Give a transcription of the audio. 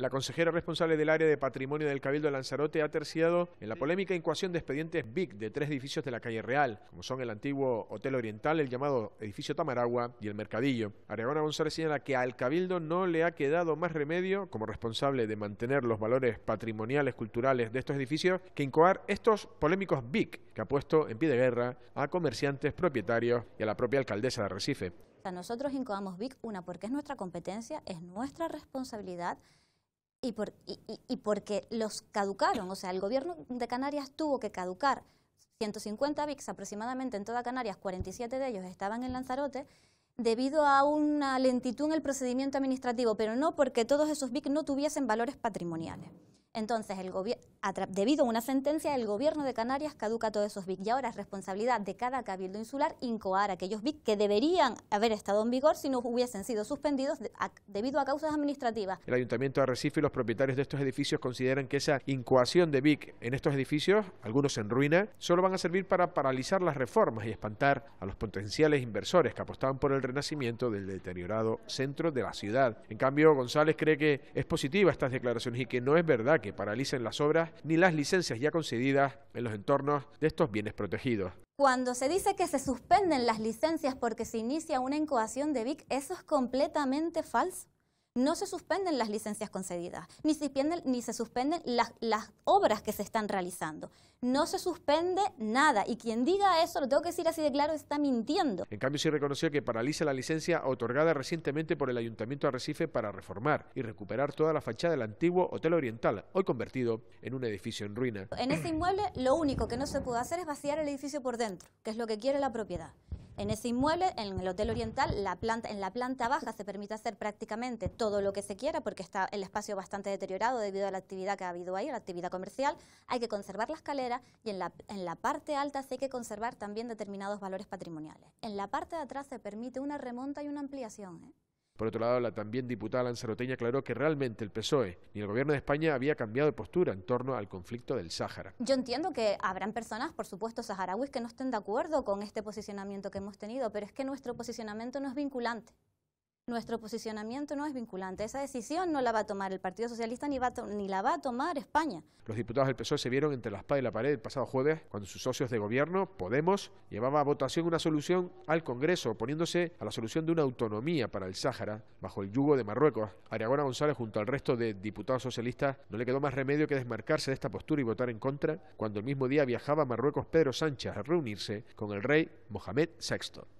La consejera responsable del área de patrimonio del Cabildo de Lanzarote ha terciado en la polémica incuación de expedientes BIC de tres edificios de la calle Real, como son el antiguo Hotel Oriental, el llamado Edificio Tamaragua y el Mercadillo. Aragona González señala que al Cabildo no le ha quedado más remedio, como responsable de mantener los valores patrimoniales, culturales de estos edificios, que incoar estos polémicos BIC que ha puesto en pie de guerra a comerciantes, propietarios y a la propia alcaldesa de Recife. nosotros incoamos BIC, una, porque es nuestra competencia, es nuestra responsabilidad y, porque los caducaron. O sea, el gobierno de Canarias tuvo que caducar 150 VIX aproximadamente en toda Canarias, 47 de ellos estaban en Lanzarote, debido a una lentitud en el procedimiento administrativo, pero no porque todos esos BICs no tuviesen valores patrimoniales. Entonces, el debido a una sentencia, el gobierno de Canarias caduca todos esos BIC y ahora es responsabilidad de cada cabildo insular incoar aquellos BIC que deberían haber estado en vigor si no hubiesen sido suspendidos debido a causas administrativas. El Ayuntamiento de Arrecife y los propietarios de estos edificios consideran que esa incoación de BIC en estos edificios, algunos en ruina, solo van a servir para paralizar las reformas y espantar a los potenciales inversores que apostaban por el renacimiento del deteriorado centro de la ciudad. En cambio, González cree que es positiva estas declaraciones y que no es verdad que paralicen las obras ni las licencias ya concedidas en los entornos de estos bienes protegidos. Cuando se dice que se suspenden las licencias porque se inicia una incoación de BIC, eso es completamente falso no se suspenden las licencias concedidas, ni se, ni se suspenden las, obras que se están realizando. No se suspende nada. Y quien diga eso, lo tengo que decir así de claro, está mintiendo. En cambio, sí reconoció que paraliza la licencia otorgada recientemente por el Ayuntamiento de Arrecife para reformar y recuperar toda la fachada del antiguo Hotel Oriental, hoy convertido en un edificio en ruina. En este inmueble, lo único que no se pudo hacer es vaciar el edificio por dentro, que es lo que quiere la propiedad en ese inmueble, en el Hotel Oriental, planta, en la planta baja se permite hacer prácticamente todo lo que se quiera porque está el espacio bastante deteriorado debido a la actividad que ha habido ahí, la actividad comercial. Hay que conservar la escalera y en la, parte alta sí hay que conservar también determinados valores patrimoniales. En la parte de atrás se permite una remonta y una ampliación. ¿eh? Por otro lado, la también diputada lanzaroteña aclaró que realmente el PSOE ni el gobierno de España había cambiado de postura en torno al conflicto del Sáhara. Yo entiendo que habrán personas, por supuesto, saharauis que no estén de acuerdo con este posicionamiento que hemos tenido, pero es que nuestro posicionamiento no es vinculante nuestro posicionamiento no es vinculante. Esa decisión no la va a tomar el Partido Socialista ni, la va a tomar España. Los diputados del PSOE se vieron entre la espada y la pared el pasado jueves cuando sus socios de gobierno, Podemos, llevaba a votación una solución al Congreso, oponiéndose a la solución de una autonomía para el Sáhara bajo el yugo de Marruecos. Ariagona González, junto al resto de diputados socialistas, no le quedó más remedio que desmarcarse de esta postura y votar en contra cuando el mismo día viajaba a Marruecos Pedro Sánchez a reunirse con el rey Mohamed VI.